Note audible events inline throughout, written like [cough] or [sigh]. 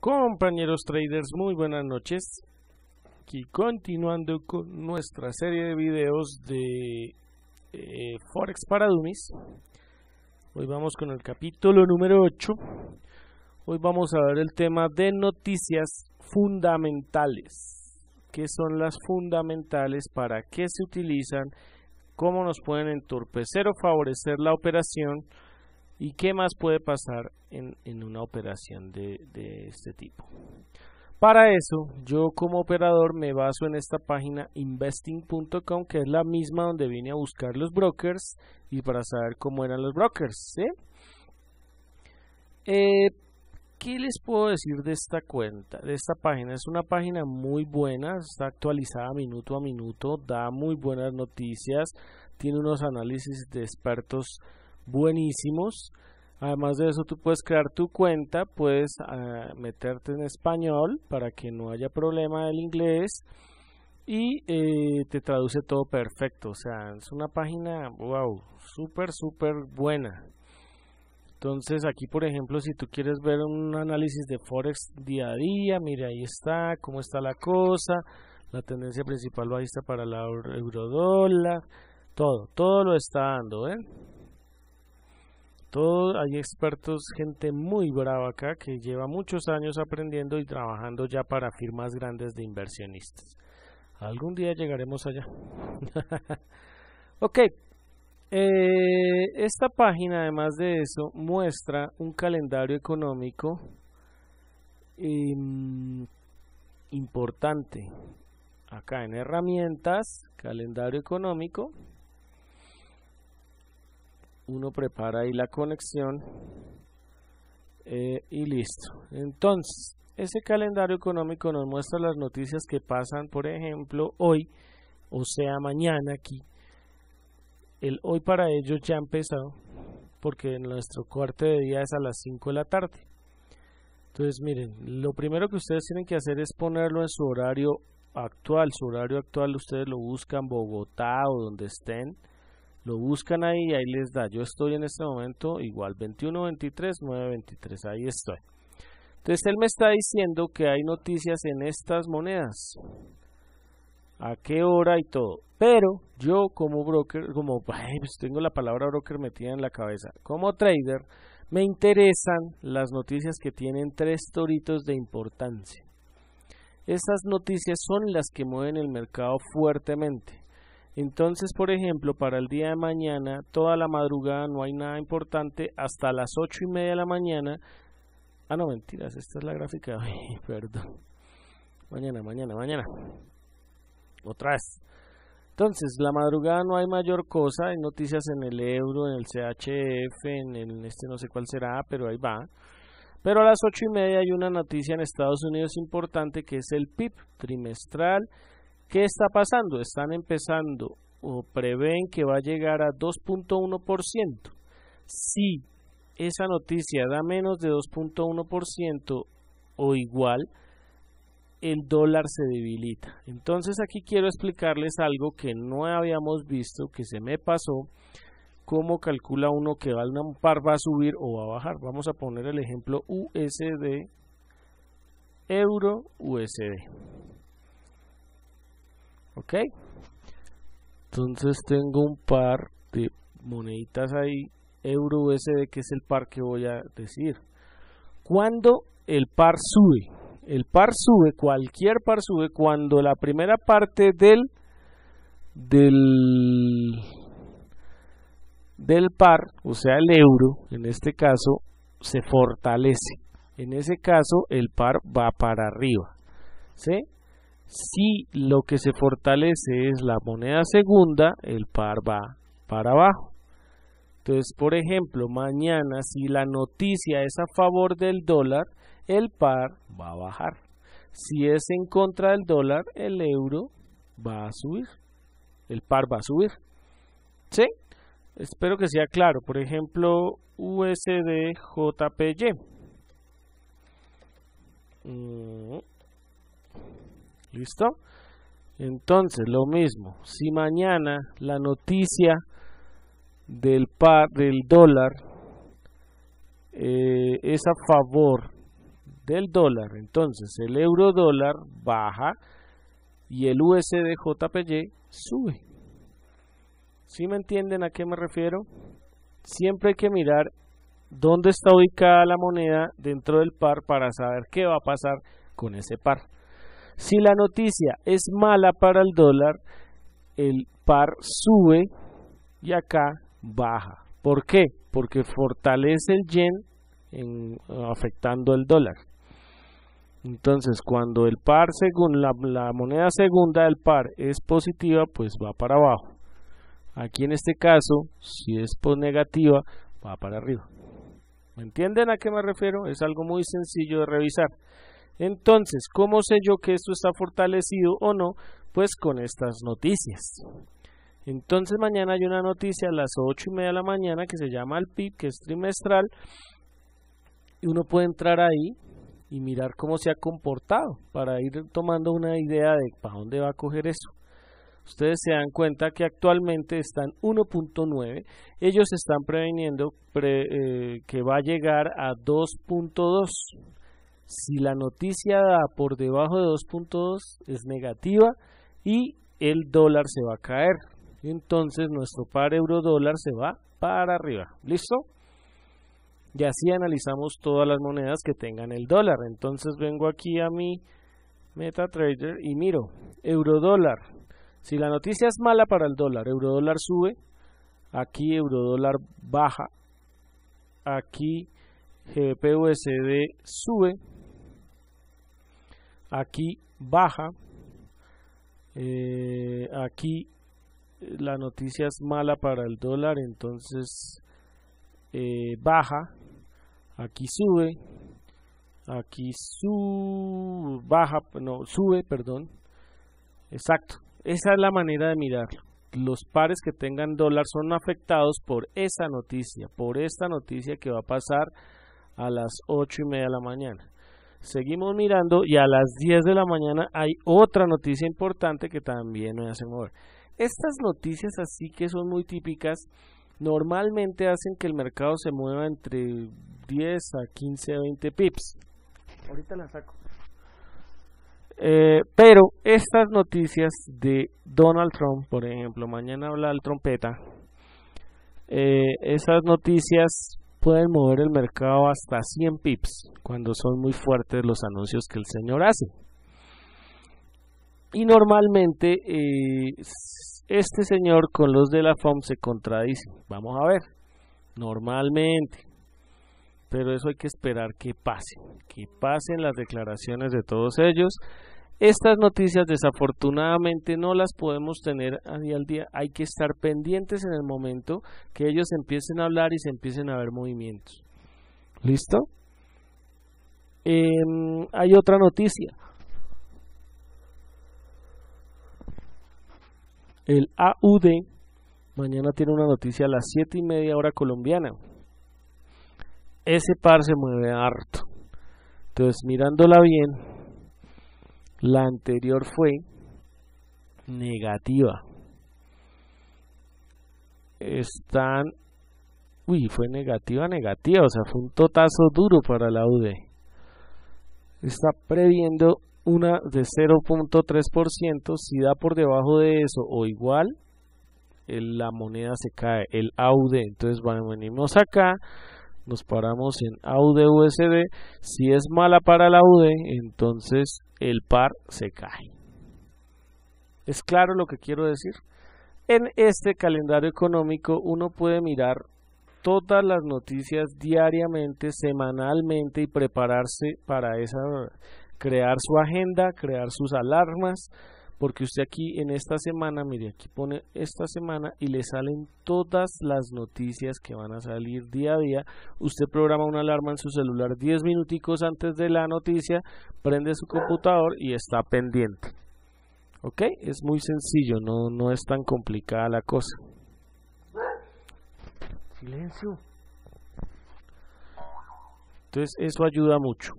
Compañeros traders, muy buenas noches. Y continuando con nuestra serie de videos de eh, Forex para Dummies. Hoy vamos con el capítulo número 8. Hoy vamos a ver el tema de noticias fundamentales. ¿Qué son las fundamentales? ¿Para qué se utilizan? ¿Cómo nos pueden entorpecer o favorecer la operación? ¿Y qué más puede pasar en, una operación de, este tipo? Para eso, yo como operador me baso en esta página investing.com, que es la misma donde vine a buscar los brokers y para saber cómo eran los brokers. Eh, ¿Qué les puedo decir de esta cuenta, de esta página? Es una página muy buena, está actualizada minuto a minuto, da muy buenas noticias, tiene unos análisis de expertos buenísimos. Además de eso, tú puedes crear tu cuenta, puedes ah, meterte en español para que no haya problema del inglés y eh, te traduce todo perfecto. O sea, es una página, wow, súper, súper buena. Entonces aquí, por ejemplo, si tú quieres ver un análisis de Forex día a día, mire, ahí está, cómo está la cosa, la tendencia principal bajista para la eurodólar, todo, todo lo está dando, ¿eh? Todos hay expertos, gente muy brava acá que lleva muchos años aprendiendo y trabajando ya para firmas grandes de inversionistas. Algún día llegaremos allá. [laughs] ok. Eh, esta página, además de eso, muestra un calendario económico em, importante. Acá en herramientas, calendario económico, uno prepara ahí la conexión eh, y listo. Entonces, ese calendario económico nos muestra las noticias que pasan, por ejemplo, hoy, o sea, mañana aquí. El hoy para ellos ya ha empezado, porque nuestro corte de día es a las 5 de la tarde. Entonces, miren, lo primero que ustedes tienen que hacer es ponerlo en su horario actual. Su horario actual ustedes lo buscan Bogotá o donde estén lo buscan ahí y ahí les da. Yo estoy en este momento igual 21, 23, 9, 23, ahí estoy. Entonces él me está diciendo que hay noticias en estas monedas, a qué hora y todo. Pero yo como broker, como pues tengo la palabra broker metida en la cabeza, como trader, me interesan las noticias que tienen tres toritos de importancia. Esas noticias son las que mueven el mercado fuertemente. Entonces, por ejemplo, para el día de mañana, toda la madrugada no hay nada importante hasta las ocho y media de la mañana. Ah, no, mentiras, esta es la gráfica. [laughs] perdón. Mañana, mañana, mañana. Otra vez. Entonces, la madrugada no hay mayor cosa. Hay noticias en el euro, en el CHF, en el, este no sé cuál será, pero ahí va. Pero a las ocho y media hay una noticia en Estados Unidos importante que es el PIB trimestral ¿Qué está pasando? Están empezando o prevén que va a llegar a 2.1%. Si esa noticia da menos de 2.1% o igual, el dólar se debilita. Entonces aquí quiero explicarles algo que no habíamos visto, que se me pasó, cómo calcula uno que va a va a subir o va a bajar. Vamos a poner el ejemplo USD, euro USD ok entonces tengo un par de moneditas ahí euro USD que es el par que voy a decir cuando el par sube el par sube cualquier par sube cuando la primera parte del del del par, o sea el euro en este caso, se fortalece. En ese caso el par va para arriba. ¿sí? Si lo que se fortalece es la moneda segunda, el par va para abajo. Entonces, por ejemplo, mañana si la noticia es a favor del dólar, el par va a bajar. Si es en contra del dólar, el euro va a subir. El par va a subir. ¿Sí? Espero que sea claro. Por ejemplo, USD JPY. Mm. ¿Listo? Entonces, lo mismo, si mañana la noticia del, par, del dólar eh, es a favor del dólar, entonces el euro dólar baja y el USD sube. Si me entienden a qué me refiero? Siempre hay que mirar dónde está ubicada la moneda dentro del par para saber qué va a pasar con ese par. Si la noticia es mala para el dólar, el par sube y acá baja. ¿Por qué? Porque fortalece el yen afectando el dólar. Entonces, cuando el par según la, moneda segunda del par es positiva, pues va para abajo. Aquí en este caso, si es negativa, va para arriba. ¿Me entienden a qué me refiero? Es algo muy sencillo de revisar. Entonces, ¿cómo sé yo que esto está fortalecido o no? Pues con estas noticias. Entonces mañana hay una noticia a las 8 y media de la mañana que se llama el PIB, que es trimestral, y uno puede entrar ahí y mirar cómo se ha comportado para ir tomando una idea de para dónde va a coger eso. Ustedes se dan cuenta que actualmente están 1.9, ellos están preveniendo eh, que va a llegar a 2.2. Si la noticia da por debajo de 2.2 es negativa y el dólar se va a caer. Entonces nuestro par euro dólar se va para arriba. ¿Listo? Y así analizamos todas las monedas que tengan el dólar. Entonces vengo aquí a mi MetaTrader y miro euro dólar. Si la noticia es mala para el dólar, euro dólar sube, aquí euro dólar baja, aquí GPUSD sube, aquí baja, eh, aquí la noticia es mala para el dólar, entonces eh, baja, aquí sube, aquí sube, baja, no, sube, perdón, exacto, esa es la manera de mirarlo. Los pares que tengan dólar son afectados por esa noticia, por esta noticia que va a pasar a las 8 y media de la mañana. Seguimos mirando y a las 10 de la mañana hay otra noticia importante que también me hace mover. Estas noticias así que son muy típicas, normalmente hacen que el mercado se mueva entre 10 a 15 a 20 pips. Ahorita la saco. Eh, pero estas noticias de Donald Trump, por ejemplo, mañana habla el trompeta, eh, esas noticias pueden mover el mercado hasta 100 pips cuando son muy fuertes los anuncios que el señor hace. Y normalmente eh, este señor con los de la FOM se contradice. Vamos a ver, normalmente. Pero eso hay que esperar que pase, que pasen las declaraciones de todos ellos. Estas noticias desafortunadamente no las podemos tener a día al día, hay que estar pendientes en el momento que ellos empiecen a hablar y se empiecen a ver movimientos. ¿Listo? Em, hay otra noticia. El AUD mañana tiene una noticia a las 7 y media hora colombiana. Ese par se mueve harto. Entonces, mirándola bien, la anterior fue negativa. Están... Uy, fue negativa, negativa. O sea, fue un totazo duro para la UD. Está previendo una de 0.3%. Si da por debajo de eso o igual, la moneda se cae, el AUD. Entonces bueno, venimos acá nos paramos en AUD USD. Si es mala para la AUD, entonces el par se cae. ¿Es claro lo que quiero decir? En este calendario económico uno puede mirar todas las noticias diariamente, semanalmente y prepararse para esa, crear su agenda, crear sus alarmas, porque usted aquí en esta semana, mire, aquí pone esta semana y le salen todas las noticias que van a salir día a día. Usted programa una alarma en su celular 10 minuticos antes de la noticia, prende su computador y está pendiente. ¿Ok? Es muy sencillo, no, no es tan complicada la cosa. Silencio. Entonces eso ayuda mucho.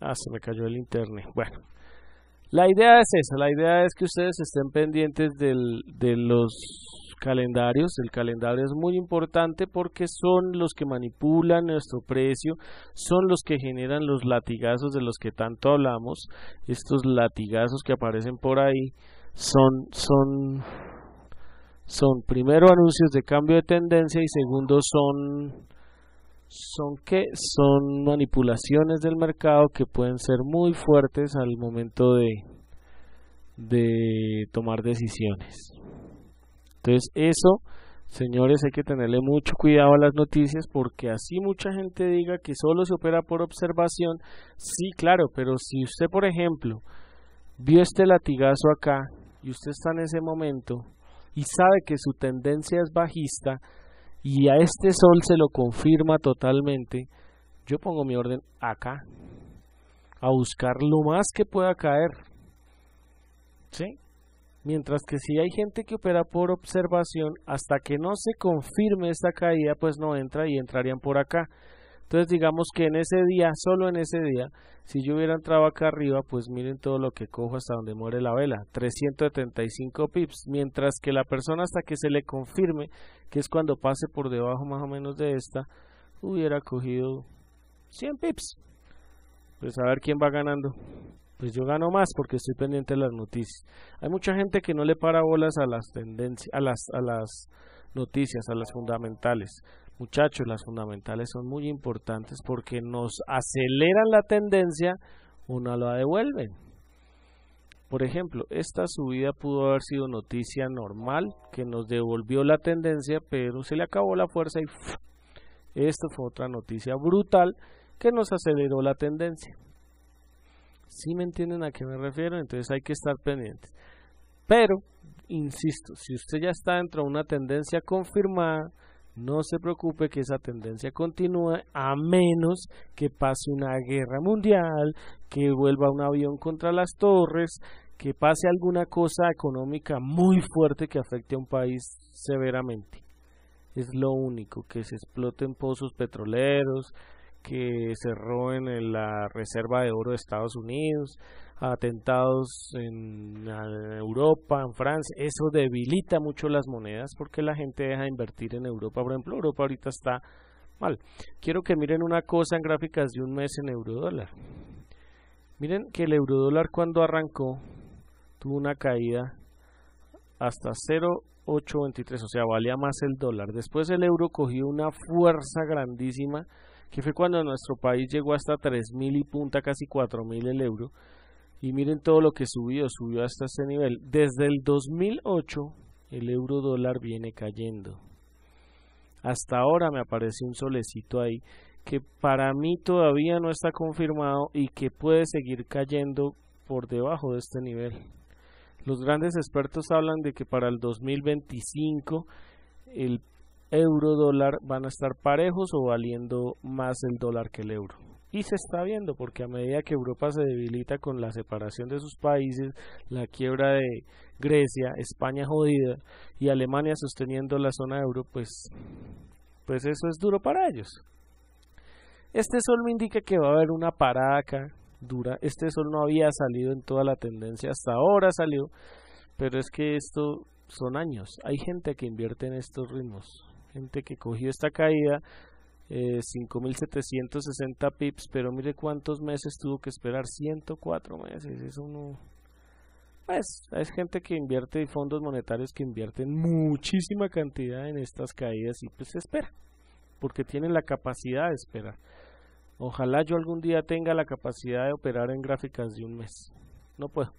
Ah, se me cayó el internet. Bueno. La idea es esa, la idea es que ustedes estén pendientes del, de los calendarios. El calendario es muy importante porque son los que manipulan nuestro precio, son los que generan los latigazos de los que tanto hablamos. Estos latigazos que aparecen por ahí son, son, son primero anuncios de cambio de tendencia y segundo son son que son manipulaciones del mercado que pueden ser muy fuertes al momento de, de tomar decisiones. Entonces eso, señores, hay que tenerle mucho cuidado a las noticias porque así mucha gente diga que solo se opera por observación. Sí, claro, pero si usted, por ejemplo, vio este latigazo acá y usted está en ese momento y sabe que su tendencia es bajista, y a este sol se lo confirma totalmente, yo pongo mi orden acá, a buscar lo más que pueda caer. ¿Sí? Mientras que si hay gente que opera por observación, hasta que no se confirme esta caída, pues no entra y entrarían por acá. Entonces digamos que en ese día, solo en ese día, si yo hubiera entrado acá arriba, pues miren todo lo que cojo hasta donde muere la vela, 375 pips, mientras que la persona hasta que se le confirme, que es cuando pase por debajo más o menos de esta, hubiera cogido 100 pips. Pues a ver quién va ganando. Pues yo gano más porque estoy pendiente de las noticias. Hay mucha gente que no le para bolas a las tendencias, a las, a las noticias, a las fundamentales. Muchachos, las fundamentales son muy importantes porque nos aceleran la tendencia o no la devuelven. Por ejemplo, esta subida pudo haber sido noticia normal que nos devolvió la tendencia, pero se le acabó la fuerza y esto fue otra noticia brutal que nos aceleró la tendencia. Si me entienden a qué me refiero, entonces hay que estar pendientes. Pero, insisto, si usted ya está dentro de una tendencia confirmada, no se preocupe que esa tendencia continúe a menos que pase una guerra mundial, que vuelva un avión contra las torres, que pase alguna cosa económica muy fuerte que afecte a un país severamente. Es lo único, que se exploten pozos petroleros, que se roben en la reserva de oro de Estados Unidos, atentados en Europa, en Francia, eso debilita mucho las monedas porque la gente deja de invertir en Europa. Por ejemplo, Europa ahorita está mal. Quiero que miren una cosa en gráficas de un mes en eurodólar. Miren que el eurodólar cuando arrancó tuvo una caída hasta 0,823, o sea, valía más el dólar. Después el euro cogió una fuerza grandísima que fue cuando nuestro país llegó hasta 3.000 y punta, casi 4.000 el euro. Y miren todo lo que subió, subió hasta este nivel. Desde el 2008 el euro dólar viene cayendo. Hasta ahora me aparece un solecito ahí que para mí todavía no está confirmado y que puede seguir cayendo por debajo de este nivel. Los grandes expertos hablan de que para el 2025 el euro dólar van a estar parejos o valiendo más el dólar que el euro. Y se está viendo porque a medida que Europa se debilita con la separación de sus países, la quiebra de Grecia, España jodida y Alemania sosteniendo la zona euro, pues, pues eso es duro para ellos. Este sol me indica que va a haber una parada dura. Este sol no había salido en toda la tendencia, hasta ahora salió, pero es que esto son años. Hay gente que invierte en estos ritmos, gente que cogió esta caída, 5.760 eh, pips, pero mire cuántos meses tuvo que esperar, 104 meses, eso no... Pues es gente que invierte y fondos monetarios que invierten muchísima cantidad en estas caídas y pues espera, porque tienen la capacidad de esperar. Ojalá yo algún día tenga la capacidad de operar en gráficas de un mes. No puedo.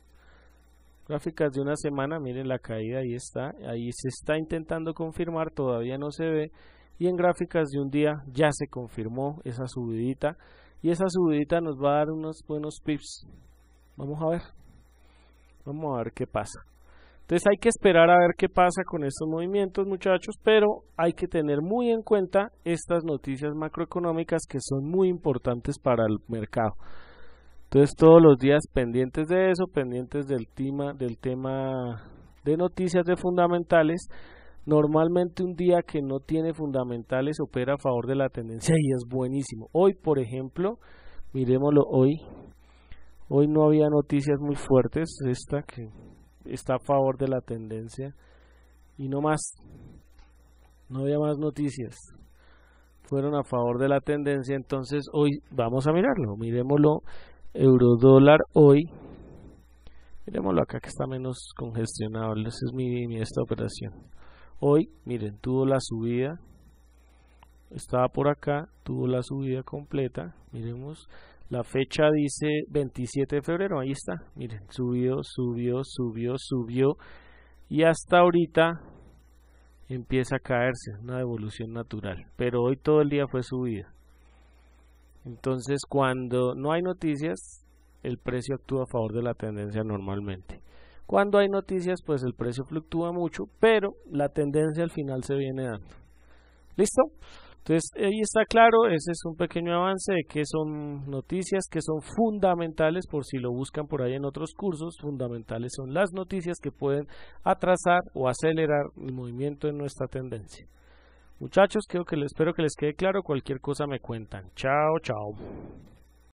Gráficas de una semana, miren la caída ahí está, ahí se está intentando confirmar, todavía no se ve y en gráficas de un día ya se confirmó esa subidita y esa subidita nos va a dar unos buenos pips vamos a ver vamos a ver qué pasa entonces hay que esperar a ver qué pasa con estos movimientos muchachos pero hay que tener muy en cuenta estas noticias macroeconómicas que son muy importantes para el mercado entonces todos los días pendientes de eso pendientes del tema del tema de noticias de fundamentales Normalmente un día que no tiene fundamentales opera a favor de la tendencia y es buenísimo. Hoy, por ejemplo, miremoslo hoy. Hoy no había noticias muy fuertes. Esta que está a favor de la tendencia. Y no más. No había más noticias. Fueron a favor de la tendencia. Entonces hoy vamos a mirarlo. Miremoslo. Eurodólar hoy. Miremoslo acá que está menos congestionado. Esa es mi, mi esta operación. Hoy, miren, tuvo la subida, estaba por acá, tuvo la subida completa, miremos, la fecha dice 27 de febrero, ahí está, miren, subió, subió, subió, subió y hasta ahorita empieza a caerse, una devolución natural, pero hoy todo el día fue subida. Entonces, cuando no hay noticias, el precio actúa a favor de la tendencia normalmente. Cuando hay noticias, pues el precio fluctúa mucho, pero la tendencia al final se viene dando. ¿Listo? Entonces, ahí está claro, ese es un pequeño avance de que son noticias, que son fundamentales, por si lo buscan por ahí en otros cursos, fundamentales son las noticias que pueden atrasar o acelerar el movimiento en nuestra tendencia. Muchachos, espero que les quede claro, cualquier cosa me cuentan. Chao, chao.